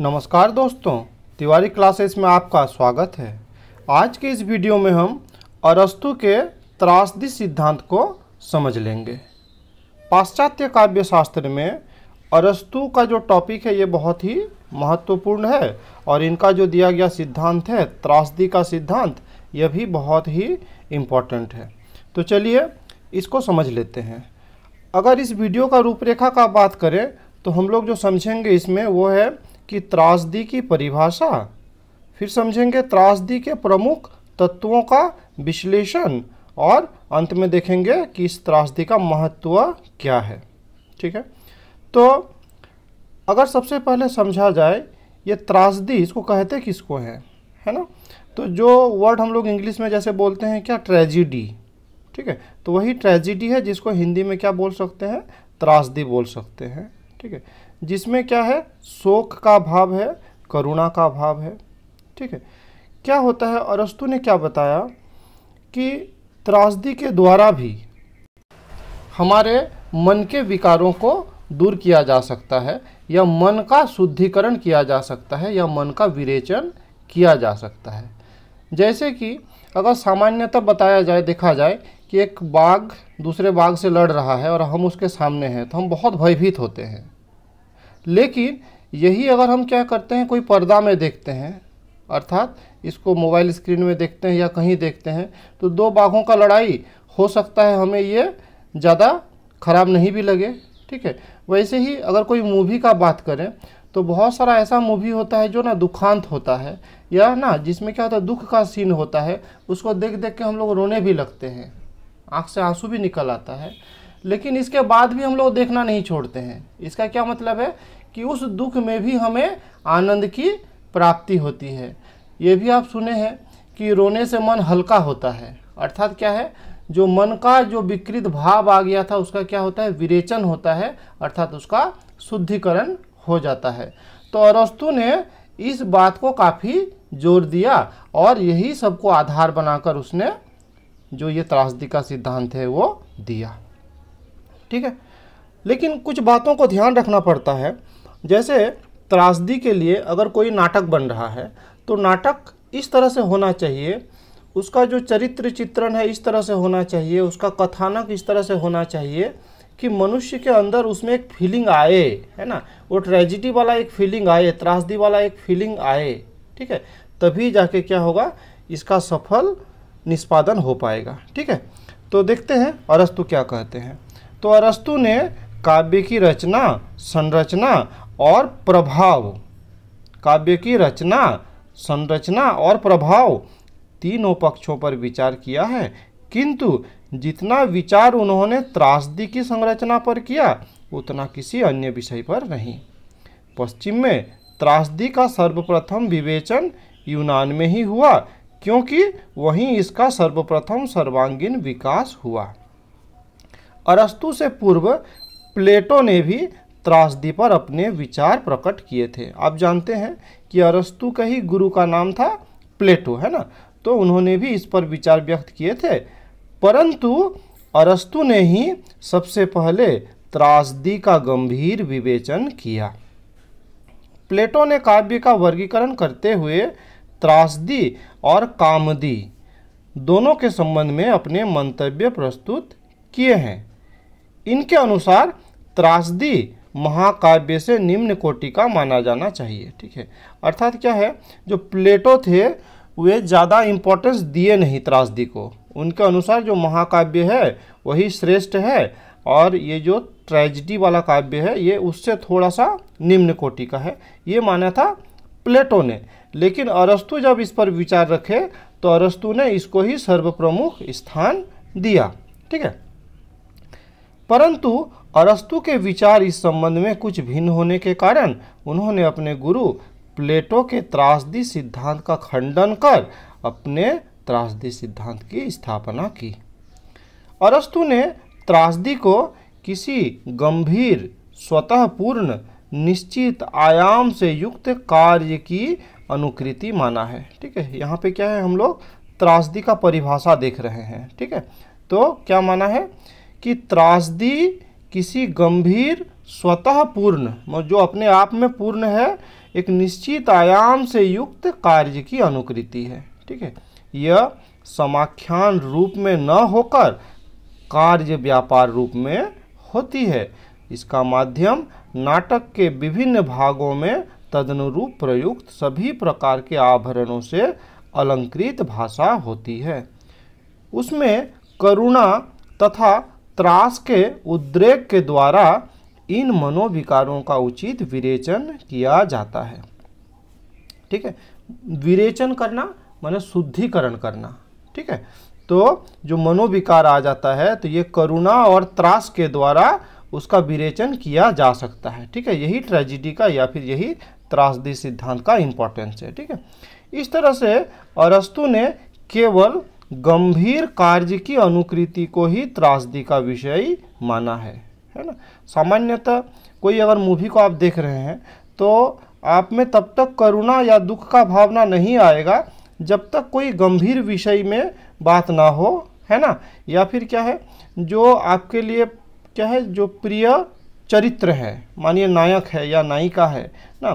नमस्कार दोस्तों तिवारी क्लासेस में आपका स्वागत है आज के इस वीडियो में हम अरस्तु के त्रासदी सिद्धांत को समझ लेंगे पाश्चात्य काव्य शास्त्र में अरस्तु का जो टॉपिक है ये बहुत ही महत्वपूर्ण है और इनका जो दिया गया सिद्धांत है त्रासदी का सिद्धांत यह भी बहुत ही इम्पॉर्टेंट है तो चलिए इसको समझ लेते हैं अगर इस वीडियो का रूपरेखा का बात करें तो हम लोग जो समझेंगे इसमें वो है कि त्रासदी की परिभाषा फिर समझेंगे त्रासदी के प्रमुख तत्वों का विश्लेषण और अंत में देखेंगे कि इस त्रासदी का महत्व क्या है ठीक है तो अगर सबसे पहले समझा जाए ये त्रासदी इसको कहते किसको है है ना तो जो वर्ड हम लोग इंग्लिश में जैसे बोलते हैं क्या ट्रेजिडी ठीक है तो वही ट्रेजिडी है जिसको हिंदी में क्या बोल सकते हैं त्रासदी बोल सकते हैं ठीक है जिसमें क्या है शोक का भाव है करुणा का भाव है ठीक है क्या होता है अरस्तु ने क्या बताया कि त्रासदी के द्वारा भी हमारे मन के विकारों को दूर किया जा सकता है या मन का शुद्धिकरण किया जा सकता है या मन का विरेचन किया जा सकता है जैसे कि अगर सामान्यतः बताया जाए देखा जाए कि एक बाघ दूसरे बाघ से लड़ रहा है और हम उसके सामने हैं तो हम बहुत भयभीत होते हैं लेकिन यही अगर हम क्या करते हैं कोई पर्दा में देखते हैं अर्थात इसको मोबाइल स्क्रीन में देखते हैं या कहीं देखते हैं तो दो बाघों का लड़ाई हो सकता है हमें ये ज़्यादा ख़राब नहीं भी लगे ठीक है वैसे ही अगर कोई मूवी का बात करें तो बहुत सारा ऐसा मूवी होता है जो ना दुखांत होता है या ना जिसमें क्या होता है दुख का सीन होता है उसको देख देख के हम लोग रोने भी लगते हैं आँख से आंसू भी निकल आता है लेकिन इसके बाद भी हम लोग देखना नहीं छोड़ते हैं इसका क्या मतलब है कि उस दुख में भी हमें आनंद की प्राप्ति होती है ये भी आप सुने हैं कि रोने से मन हल्का होता है अर्थात क्या है जो मन का जो विकृत भाव आ गया था उसका क्या होता है विरेचन होता है अर्थात उसका शुद्धिकरण हो जाता है तो अरस्तु ने इस बात को काफ़ी जोर दिया और यही सबको आधार बनाकर उसने जो ये त्रासदी का सिद्धांत है वो दिया ठीक है लेकिन कुछ बातों को ध्यान रखना पड़ता है जैसे त्रासदी के लिए अगर कोई नाटक बन रहा है तो नाटक इस तरह से होना चाहिए उसका जो चरित्र चित्रण है इस तरह से होना चाहिए उसका कथानक इस तरह से होना चाहिए कि मनुष्य के अंदर उसमें एक फीलिंग आए है ना वो ट्रेजिडी वाला एक फीलिंग आए त्रासदी वाला एक फीलिंग आए ठीक है तभी जाके क्या होगा इसका सफल निष्पादन हो पाएगा ठीक है तो देखते हैं अरस्तु क्या कहते हैं तो अरस्तु ने काव्य की रचना संरचना और प्रभाव काव्य की रचना संरचना और प्रभाव तीनों पक्षों पर विचार किया है किंतु जितना विचार उन्होंने त्रासदी की संरचना पर किया उतना किसी अन्य विषय पर नहीं पश्चिम में त्रासदी का सर्वप्रथम विवेचन यूनान में ही हुआ क्योंकि वहीं इसका सर्वप्रथम सर्वांगीण विकास हुआ अरस्तु से पूर्व प्लेटो ने भी त्रासदी पर अपने विचार प्रकट किए थे आप जानते हैं कि अरस्तु का ही गुरु का नाम था प्लेटो है ना तो उन्होंने भी इस पर विचार व्यक्त किए थे परंतु अरस्तु ने ही सबसे पहले त्रासदी का गंभीर विवेचन किया प्लेटो ने काव्य का वर्गीकरण करते हुए त्रासदी और कामदी दोनों के संबंध में अपने मंतव्य प्रस्तुत किए हैं इनके अनुसार त्रासदी महाकाव्य से निम्न कोटि का माना जाना चाहिए ठीक है अर्थात क्या है जो प्लेटो थे वे ज़्यादा इम्पोर्टेंस दिए नहीं त्रासदी को उनके अनुसार जो महाकाव्य है वही श्रेष्ठ है और ये जो ट्रेजिडी वाला काव्य है ये उससे थोड़ा सा निम्न कोटि का है ये माना था प्लेटो ने लेकिन अरस्तु जब इस पर विचार रखे तो अरस्तु ने इसको ही सर्वप्रमुख स्थान दिया ठीक है परंतु अरस्तु के विचार इस संबंध में कुछ भिन्न होने के कारण उन्होंने अपने गुरु प्लेटो के त्रासदी सिद्धांत का खंडन कर अपने त्रासदी सिद्धांत की स्थापना की अरस्तु ने त्रासदी को किसी गंभीर स्वतःपूर्ण निश्चित आयाम से युक्त कार्य की अनुकृति माना है ठीक है यहाँ पे क्या है हम लोग त्रासदी का परिभाषा देख रहे हैं ठीक है तो क्या माना है कि त्रासदी किसी गंभीर स्वतः पूर्ण जो अपने आप में पूर्ण है एक निश्चित आयाम से युक्त कार्य की अनुकृति है ठीक है यह समाख्यान रूप में न होकर कार्य व्यापार रूप में होती है इसका माध्यम नाटक के विभिन्न भागों में तदनुरूप प्रयुक्त सभी प्रकार के आभरणों से अलंकृत भाषा होती है उसमें करुणा तथा त्रास के उद्रेक के द्वारा इन मनोविकारों का उचित विरेचन किया जाता है ठीक है विरेचन करना माने शुद्धिकरण करना ठीक है तो जो मनोविकार आ जाता है तो ये करुणा और त्रास के द्वारा उसका विरेचन किया जा सकता है ठीक है यही ट्रेजिडी का या फिर यही त्रासदी सिद्धांत का इम्पोर्टेंस है ठीक है इस तरह से अरस्तु ने केवल गंभीर कार्य की अनुकृति को ही त्रासदी का विषय माना है है ना सामान्यतः कोई अगर मूवी को आप देख रहे हैं तो आप में तब तक करुणा या दुख का भावना नहीं आएगा जब तक कोई गंभीर विषय में बात ना हो है ना या फिर क्या है जो आपके लिए क्या है जो प्रिय चरित्र है मानिए नायक है या नायिका है ना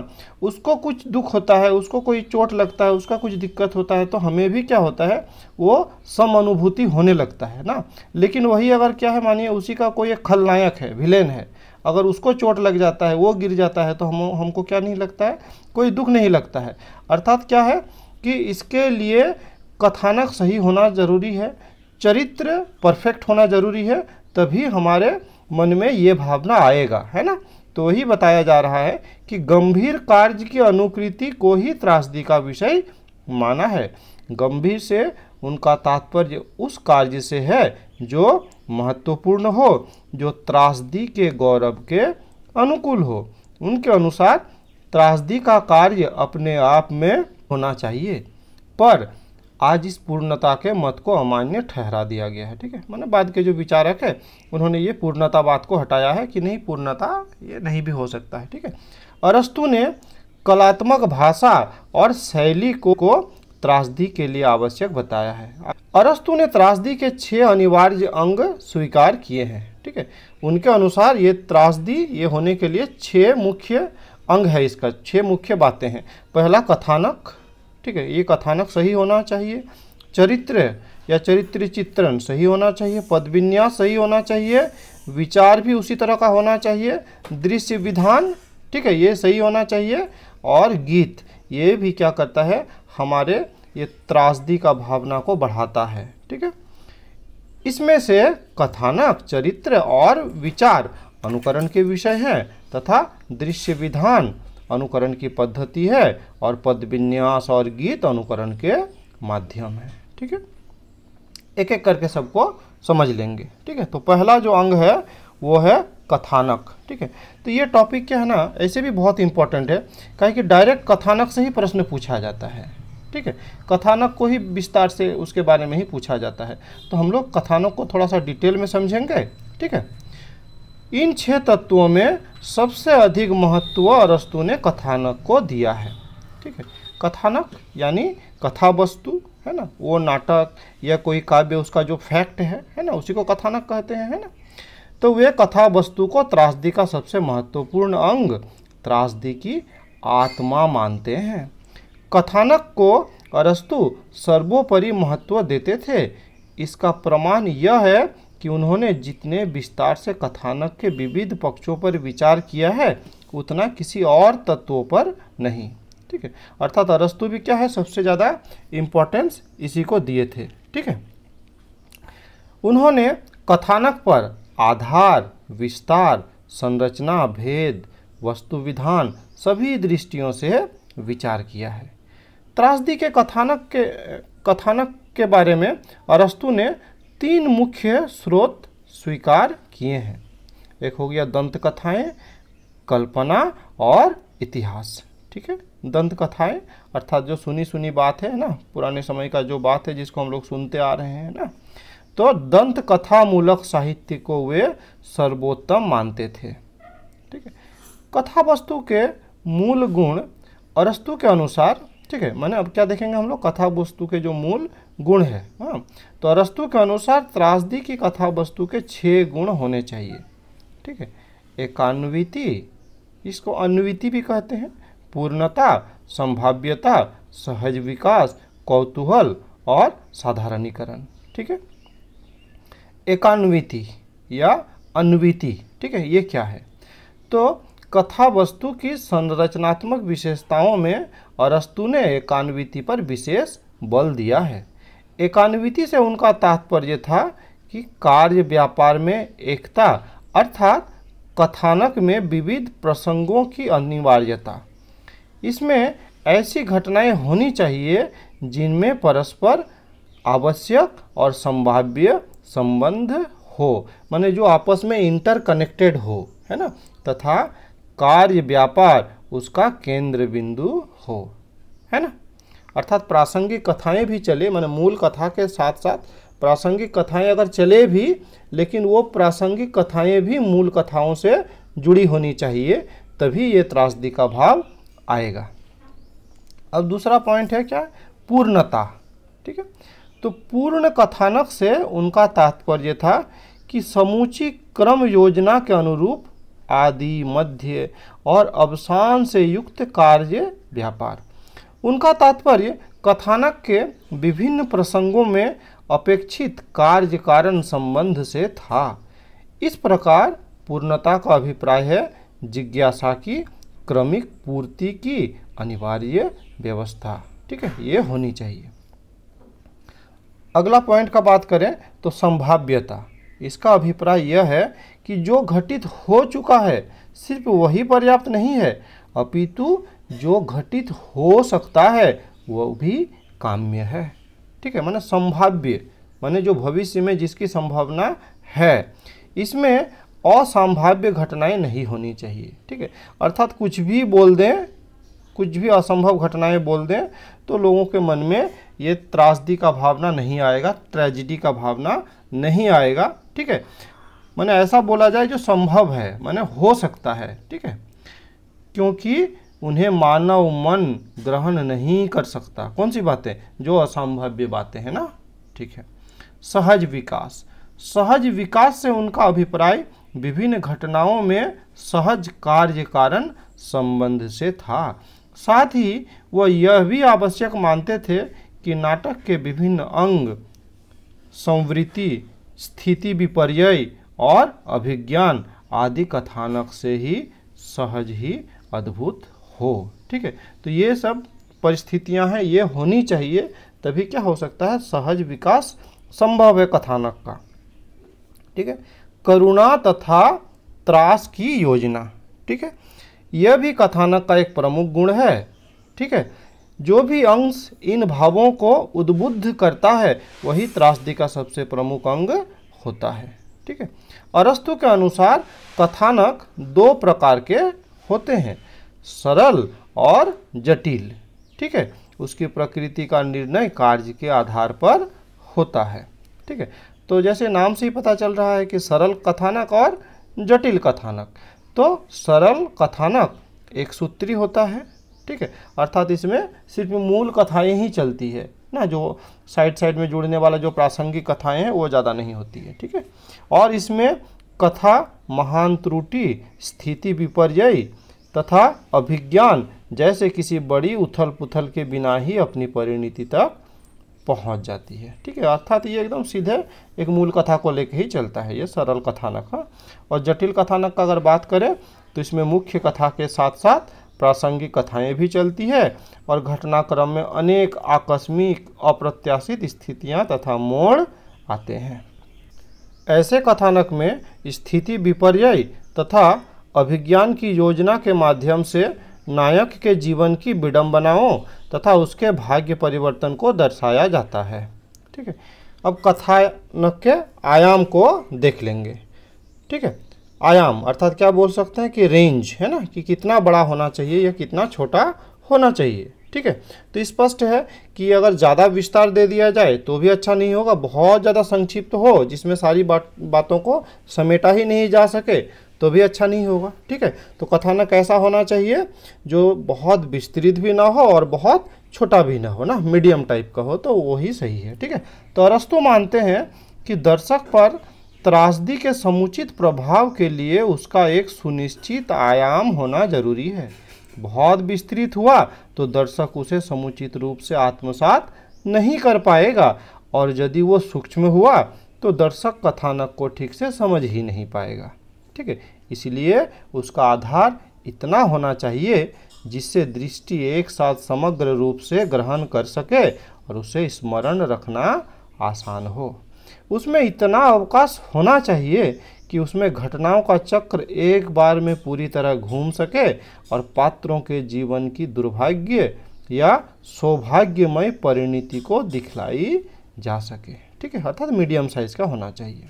उसको कुछ दुख होता है उसको कोई चोट लगता है उसका कुछ दिक्कत होता है तो हमें भी क्या होता है वो सम अनुभूति होने लगता है ना लेकिन वही अगर क्या है मानिए उसी का कोई एक खलनायक है विलेन है अगर उसको चोट लग जाता है वो गिर जाता है तो हम हमको क्या नहीं लगता है कोई दुख नहीं लगता है अर्थात क्या है कि इसके लिए कथानक सही होना ज़रूरी है चरित्र परफेक्ट होना ज़रूरी है तभी हमारे मन में ये भावना आएगा है ना तो ही बताया जा रहा है कि गंभीर कार्य की अनुकृति को ही त्रासदी का विषय माना है गंभीर से उनका तात्पर्य उस कार्य से है जो महत्वपूर्ण हो जो त्रासदी के गौरव के अनुकूल हो उनके अनुसार त्रासदी का कार्य अपने आप में होना चाहिए पर आज इस पूर्णता के मत को अमान्य ठहरा दिया गया है ठीक है मैंने मतलब बाद के जो विचारक है उन्होंने ये पूर्णतावाद को हटाया है कि नहीं पूर्णता ये नहीं भी हो सकता है ठीक है अरस्तु ने कलात्मक भाषा और शैली को, को त्रासदी के लिए आवश्यक बताया है अरस्तु ने त्रासदी के छः अनिवार्य अंग स्वीकार किए हैं ठीक है उनके अनुसार ये त्रासदी ये होने के लिए छः मुख्य अंग है इसका छः मुख्य बातें हैं पहला कथानक ठीक है ये कथानक सही होना चाहिए चरित्र या चरित्र चित्रण सही होना चाहिए पद विन्यास सही होना चाहिए विचार भी उसी तरह का होना चाहिए दृश्य विधान ठीक है ये सही होना चाहिए और गीत ये भी क्या करता है हमारे ये त्रासदी का भावना को बढ़ाता है ठीक है इसमें से कथानक चरित्र और विचार अनुकरण के विषय हैं तथा दृश्य विधान अनुकरण की पद्धति है और पद विन्यास और गीत अनुकरण के माध्यम है ठीक है एक एक करके सबको समझ लेंगे ठीक है तो पहला जो अंग है वो है कथानक ठीक है तो ये टॉपिक क्या है ना ऐसे भी बहुत इंपॉर्टेंट है कहे कि डायरेक्ट कथानक से ही प्रश्न पूछा जाता है ठीक है कथानक को ही विस्तार से उसके बारे में ही पूछा जाता है तो हम लोग कथानक को थोड़ा सा डिटेल में समझेंगे ठीक है इन छह तत्वों में सबसे अधिक महत्व अरस्तु ने कथानक को दिया है ठीक है कथानक यानी कथा वस्तु है ना वो नाटक या कोई काव्य उसका जो फैक्ट है है ना उसी को कथानक कहते हैं है ना तो वे कथा वस्तु को त्रासदी का सबसे महत्वपूर्ण अंग त्रासदी की आत्मा मानते हैं कथानक को अरस्तु सर्वोपरि महत्व देते थे इसका प्रमाण यह है कि उन्होंने जितने विस्तार से कथानक के विविध पक्षों पर विचार किया है उतना किसी और तत्वों पर नहीं ठीक है अर्थात अरस्तु भी क्या है सबसे ज़्यादा इम्पोर्टेंस इसी को दिए थे ठीक है उन्होंने कथानक पर आधार विस्तार संरचना भेद वस्तु विधान सभी दृष्टियों से विचार किया है त्रासदी के कथानक के कथानक के बारे में अरस्तु ने तीन मुख्य स्रोत स्वीकार किए हैं एक हो गया दंत कथाएं कल्पना और इतिहास ठीक है दंत कथाएं अर्थात जो सुनी सुनी बात है ना पुराने समय का जो बात है जिसको हम लोग सुनते आ रहे हैं ना तो दंत कथा मूलक साहित्य को वे सर्वोत्तम मानते थे ठीक है कथा वस्तु के मूल गुण अरस्तु के अनुसार ठीक है मैंने अब क्या देखेंगे हम लोग कथा वस्तु के जो मूल गुण है हाँ तो अरस्तु के अनुसार त्रासदी की कथा वस्तु के छः गुण होने चाहिए ठीक है एकान्विति इसको अन्विति भी कहते हैं पूर्णता संभाव्यता सहज विकास कौतूहल और साधारणीकरण ठीक है एकान्विति या अन्विति ठीक है ये क्या है तो कथा वस्तु की संरचनात्मक विशेषताओं में अरस्तु ने एकान्विति पर विशेष बल दिया है एकान्विति से उनका तात्पर्य था कि कार्य व्यापार में एकता अर्थात कथानक में विविध प्रसंगों की अनिवार्यता इसमें ऐसी घटनाएं होनी चाहिए जिनमें परस्पर आवश्यक और संभाव्य संबंध हो माने जो आपस में इंटरकनेक्टेड हो है ना तथा कार्य व्यापार उसका केंद्र बिंदु हो है ना अर्थात प्रासंगिक कथाएं भी चले मैंने मूल कथा के साथ साथ प्रासंगिक कथाएं अगर चले भी लेकिन वो प्रासंगिक कथाएं भी मूल कथाओं से जुड़ी होनी चाहिए तभी ये त्रासदी का भाव आएगा अब दूसरा पॉइंट है क्या पूर्णता ठीक है तो पूर्ण कथानक से उनका तात्पर्य था कि समूची क्रम योजना के अनुरूप आदि मध्य और अवसान से युक्त कार्य व्यापार उनका तात्पर्य कथानक के विभिन्न प्रसंगों में अपेक्षित कार्य कारण संबंध से था इस प्रकार पूर्णता का अभिप्राय है जिज्ञासा की क्रमिक पूर्ति की अनिवार्य व्यवस्था ठीक है ये होनी चाहिए अगला पॉइंट का बात करें तो संभाव्यता इसका अभिप्राय यह है कि जो घटित हो चुका है सिर्फ वही पर्याप्त नहीं है अपितु जो घटित हो सकता है वह भी काम्य है ठीक है माने संभाव्य माने जो भविष्य में जिसकी संभावना है इसमें असंभाव्य घटनाएं नहीं होनी चाहिए ठीक है अर्थात कुछ भी बोल दें कुछ भी असंभव घटनाएं बोल दें तो लोगों के मन में ये त्रासदी का भावना नहीं आएगा ट्रेजिडी का भावना नहीं आएगा ठीक है मैंने ऐसा बोला जाए जो संभव है मैंने हो सकता है ठीक है क्योंकि उन्हें मानव मन ग्रहण नहीं कर सकता कौन सी बातें जो असंभव्य बातें हैं ना ठीक है सहज विकास सहज विकास से उनका अभिप्राय विभिन्न घटनाओं में सहज कार्य कारण संबंध से था साथ ही वह यह भी आवश्यक मानते थे कि नाटक के विभिन्न अंग संवृत्ति स्थिति विपर्यय और अभिज्ञान आदि कथानक से ही सहज ही अद्भुत हो ठीक है तो ये सब परिस्थितियां हैं ये होनी चाहिए तभी क्या हो सकता है सहज विकास संभव है कथानक का ठीक है करुणा तथा त्रास की योजना ठीक है यह भी कथानक का एक प्रमुख गुण है ठीक है जो भी अंश इन भावों को उद्बुद्ध करता है वही त्रासदी का सबसे प्रमुख अंग होता है ठीक है अरस्तु के अनुसार कथानक दो प्रकार के होते हैं सरल और जटिल ठीक है उसकी प्रकृति का निर्णय कार्य के आधार पर होता है ठीक है तो जैसे नाम से ही पता चल रहा है कि सरल कथानक और जटिल कथानक तो सरल कथानक एक सूत्री होता है ठीक है अर्थात इसमें सिर्फ मूल कथाएं ही चलती है ना जो साइड साइड में जुड़ने वाला जो प्रासंगिक कथाएं हैं वो ज़्यादा नहीं होती है ठीक है और इसमें कथा महान त्रुटि स्थिति विपर्यय तथा अभिज्ञान जैसे किसी बड़ी उथल पुथल के बिना ही अपनी परिणति तक पहुंच जाती है ठीक है अर्थात ये एकदम सीधे एक मूल कथा को लेकर ही चलता है ये सरल कथानक है हाँ। और जटिल कथानक का अगर बात करें तो इसमें मुख्य कथा के साथ साथ प्रासंगिक कथाएं भी चलती है और घटनाक्रम में अनेक आकस्मिक अप्रत्याशित स्थितियां तथा मोड़ आते हैं ऐसे कथानक में स्थिति विपर्यय तथा अभिज्ञान की योजना के माध्यम से नायक के जीवन की विडम्बनाओं तथा उसके भाग्य परिवर्तन को दर्शाया जाता है ठीक है अब कथानक के आयाम को देख लेंगे ठीक है आयाम अर्थात क्या बोल सकते हैं कि रेंज है ना कि कितना बड़ा होना चाहिए या कितना छोटा होना चाहिए ठीक है तो स्पष्ट है कि अगर ज़्यादा विस्तार दे दिया जाए तो भी अच्छा नहीं होगा बहुत ज़्यादा संक्षिप्त हो जिसमें सारी बात बातों को समेटा ही नहीं जा सके तो भी अच्छा नहीं होगा ठीक है तो कथानक ऐसा होना चाहिए जो बहुत विस्तृत भी ना हो और बहुत छोटा भी ना हो ना मीडियम टाइप का हो तो वही सही है ठीक है तो अरस्तु मानते हैं कि दर्शक पर त्रासदी के समुचित प्रभाव के लिए उसका एक सुनिश्चित आयाम होना जरूरी है बहुत विस्तृत हुआ तो दर्शक उसे समुचित रूप से आत्मसात नहीं कर पाएगा और यदि वो सूक्ष्म हुआ तो दर्शक कथानक को ठीक से समझ ही नहीं पाएगा ठीक है इसलिए उसका आधार इतना होना चाहिए जिससे दृष्टि एक साथ समग्र रूप से ग्रहण कर सके और उसे स्मरण रखना आसान हो उसमें इतना अवकाश होना चाहिए कि उसमें घटनाओं का चक्र एक बार में पूरी तरह घूम सके और पात्रों के जीवन की दुर्भाग्य या सौभाग्यमय परिणति को दिखलाई जा सके ठीक है अर्थात मीडियम साइज का होना चाहिए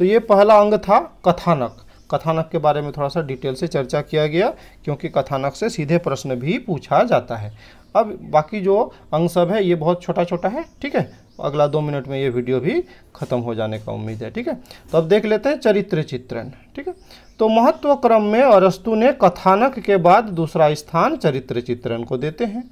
तो ये पहला अंग था कथानक कथानक के बारे में थोड़ा सा डिटेल से चर्चा किया गया क्योंकि कथानक से सीधे प्रश्न भी पूछा जाता है अब बाकी जो अंग सब है ये बहुत छोटा छोटा है ठीक है अगला दो मिनट में ये वीडियो भी खत्म हो जाने का उम्मीद है ठीक है तो अब देख लेते हैं चरित्र चित्रण ठीक है तो महत्व क्रम में अरस्तु ने कथानक के बाद दूसरा स्थान चरित्र चित्रण को देते हैं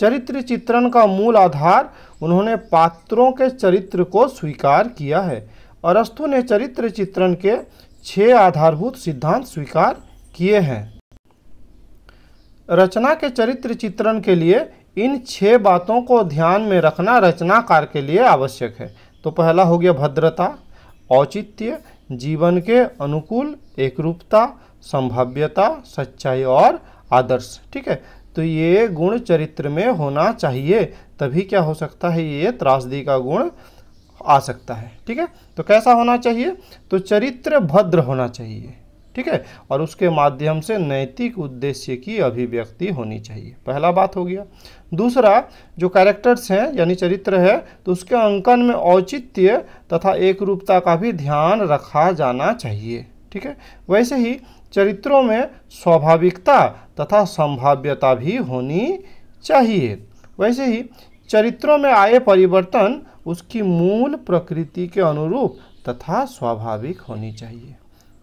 चरित्र चित्रण का मूल आधार उन्होंने पात्रों के चरित्र को स्वीकार किया है अरस्तु ने चरित्र चित्रण के छह आधारभूत सिद्धांत स्वीकार किए हैं रचना के चरित्र चित्रण के लिए इन छह बातों को ध्यान में रखना रचनाकार के लिए आवश्यक है तो पहला हो गया भद्रता औचित्य जीवन के अनुकूल एकरूपता संभाव्यता सच्चाई और आदर्श ठीक है तो ये गुण चरित्र में होना चाहिए तभी क्या हो सकता है ये त्रासदी का गुण आ सकता है ठीक है तो कैसा होना चाहिए तो चरित्र भद्र होना चाहिए ठीक है और उसके माध्यम से नैतिक उद्देश्य की अभिव्यक्ति होनी चाहिए पहला बात हो गया दूसरा जो कैरेक्टर्स हैं यानी चरित्र है तो उसके अंकन में औचित्य तथा एक रूपता का भी ध्यान रखा जाना चाहिए ठीक है वैसे ही चरित्रों में स्वाभाविकता तथा संभाव्यता भी होनी चाहिए वैसे ही चरित्रों में आए परिवर्तन उसकी मूल प्रकृति के अनुरूप तथा स्वाभाविक होनी चाहिए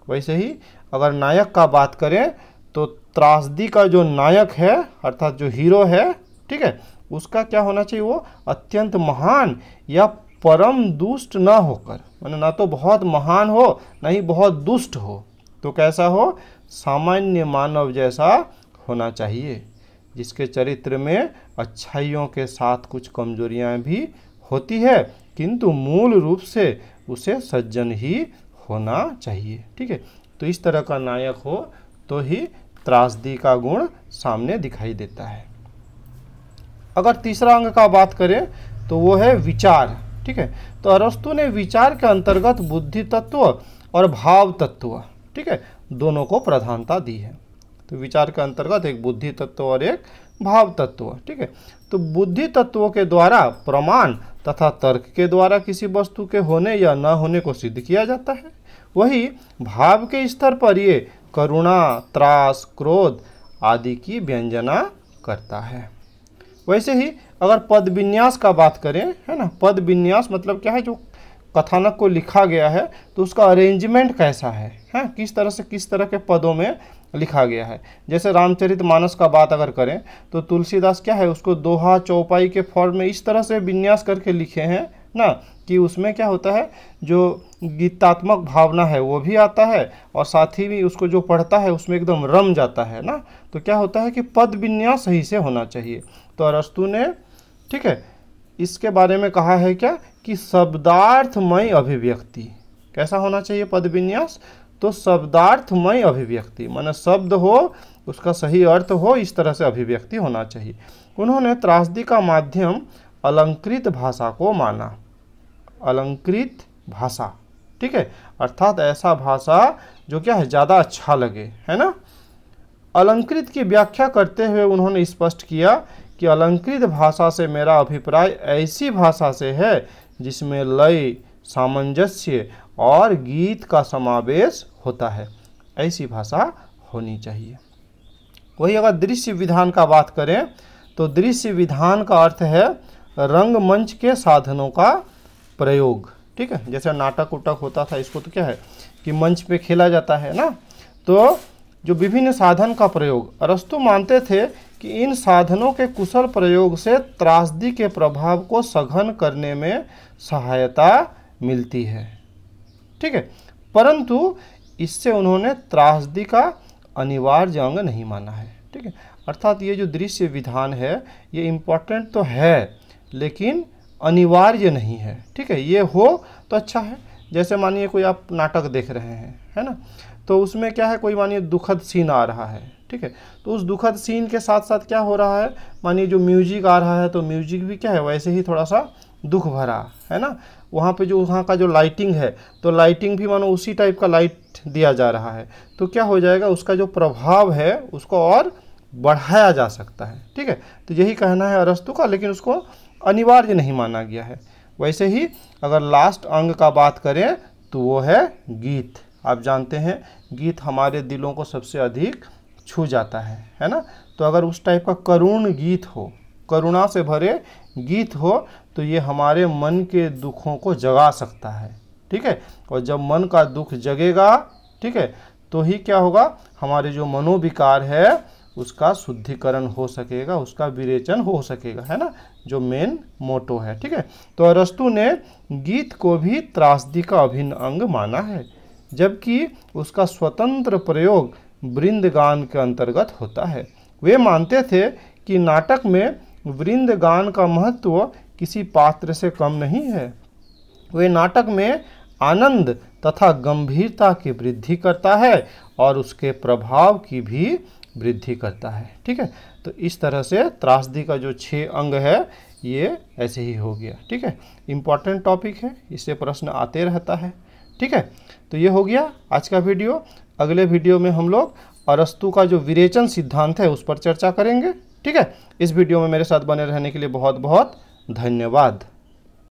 वैसे ही अगर नायक का बात करें तो त्रासदी का जो नायक है अर्थात जो हीरो है ठीक है उसका क्या होना चाहिए वो अत्यंत महान या परम दुष्ट ना होकर मैंने ना तो बहुत महान हो ना ही बहुत दुष्ट हो तो कैसा हो सामान्य मानव जैसा होना चाहिए जिसके चरित्र में अच्छाइयों के साथ कुछ कमजोरियां भी होती है किंतु मूल रूप से उसे सज्जन ही होना चाहिए ठीक है तो इस तरह का नायक हो तो ही त्रासदी का गुण सामने दिखाई देता है अगर तीसरा अंग का बात करें तो वो है विचार ठीक है तो अरस्तु ने विचार के अंतर्गत बुद्धि तत्व और भाव तत्व ठीक है दोनों को प्रधानता दी है तो विचार के अंतर्गत एक बुद्धि तत्व और एक भाव तत्व ठीक है तो बुद्धि तत्वों के द्वारा प्रमाण तथा तर्क के द्वारा किसी वस्तु के होने या न होने को सिद्ध किया जाता है वही भाव के स्तर पर ये करुणा त्रास क्रोध आदि की व्यंजना करता है वैसे ही अगर पद विन्यास का बात करें है ना पद विन्यास मतलब क्या है जो कथानक को लिखा गया है तो उसका अरेंजमेंट कैसा है है किस तरह से किस तरह के पदों में लिखा गया है जैसे रामचरित मानस का बात अगर करें तो तुलसीदास क्या है उसको दोहा चौपाई के फॉर्म में इस तरह से विन्यास करके लिखे हैं ना कि उसमें क्या होता है जो गीतात्मक भावना है वो भी आता है और साथ ही भी उसको जो पढ़ता है उसमें एकदम रम जाता है ना तो क्या होता है कि पद विन्यास सही से होना चाहिए तो अरस्तु ने ठीक है इसके बारे में कहा है क्या कि शब्दार्थमय अभिव्यक्ति कैसा होना चाहिए पद विन्यास तो शब्दार्थमय अभिव्यक्ति माने शब्द हो उसका सही अर्थ हो इस तरह से अभिव्यक्ति होना चाहिए उन्होंने त्रासदी का माध्यम अलंकृत भाषा को माना अलंकृत भाषा ठीक है अर्थात ऐसा भाषा जो क्या है ज़्यादा अच्छा लगे है ना अलंकृत की व्याख्या करते हुए उन्होंने स्पष्ट किया कि अलंकृत भाषा से मेरा अभिप्राय ऐसी भाषा से है जिसमें लय सामंजस्य और गीत का समावेश होता है ऐसी भाषा होनी चाहिए वही अगर दृश्य विधान का बात करें तो दृश्य विधान का अर्थ है रंगमंच के साधनों का प्रयोग ठीक है जैसे नाटक उटक होता था इसको तो क्या है कि मंच पे खेला जाता है ना तो जो विभिन्न साधन का प्रयोग अरस्तु मानते थे कि इन साधनों के कुशल प्रयोग से त्रासदी के प्रभाव को सघन करने में सहायता मिलती है ठीक है परंतु इससे उन्होंने त्रासदी का अनिवार्य अंग नहीं माना है ठीक है अर्थात ये जो दृश्य विधान है ये इम्पोर्टेंट तो है लेकिन अनिवार्य नहीं है ठीक है ये हो तो अच्छा है जैसे मानिए कोई आप नाटक देख रहे हैं है ना तो उसमें क्या है कोई मानिए दुखद सीन आ रहा है ठीक है तो उस दुखद सीन के साथ साथ क्या हो रहा है मानिए जो म्यूजिक आ रहा है तो म्यूजिक भी क्या है वैसे ही थोड़ा सा दुख भरा है ना वहाँ पे जो वहाँ का जो लाइटिंग है तो लाइटिंग भी मानो उसी टाइप का लाइट दिया जा रहा है तो क्या हो जाएगा उसका जो प्रभाव है उसको और बढ़ाया जा सकता है ठीक है तो यही कहना है अरस्तु का लेकिन उसको अनिवार्य नहीं माना गया है वैसे ही अगर लास्ट अंग का बात करें तो वो है गीत आप जानते हैं गीत हमारे दिलों को सबसे अधिक छू जाता है है ना तो अगर उस टाइप का करुण गीत हो करुणा से भरे गीत हो तो ये हमारे मन के दुखों को जगा सकता है ठीक है और जब मन का दुख जगेगा ठीक है तो ही क्या होगा हमारे जो मनोविकार है उसका शुद्धिकरण हो सकेगा उसका विरेचन हो सकेगा है ना जो मेन मोटो है ठीक है तो अरस्तु ने गीत को भी त्रासदी का अभिन्न अंग माना है जबकि उसका स्वतंत्र प्रयोग वृंदगान के अंतर्गत होता है वे मानते थे कि नाटक में वृंद गान का महत्व किसी पात्र से कम नहीं है वे नाटक में आनंद तथा गंभीरता की वृद्धि करता है और उसके प्रभाव की भी वृद्धि करता है ठीक है तो इस तरह से त्रासदी का जो छः अंग है ये ऐसे ही हो गया ठीक है इम्पॉर्टेंट टॉपिक है इससे प्रश्न आते रहता है ठीक है तो ये हो गया आज का वीडियो अगले वीडियो में हम लोग अरस्तु का जो विरेचन सिद्धांत है उस पर चर्चा करेंगे ठीक है इस वीडियो में मेरे साथ बने रहने के लिए बहुत बहुत धन्यवाद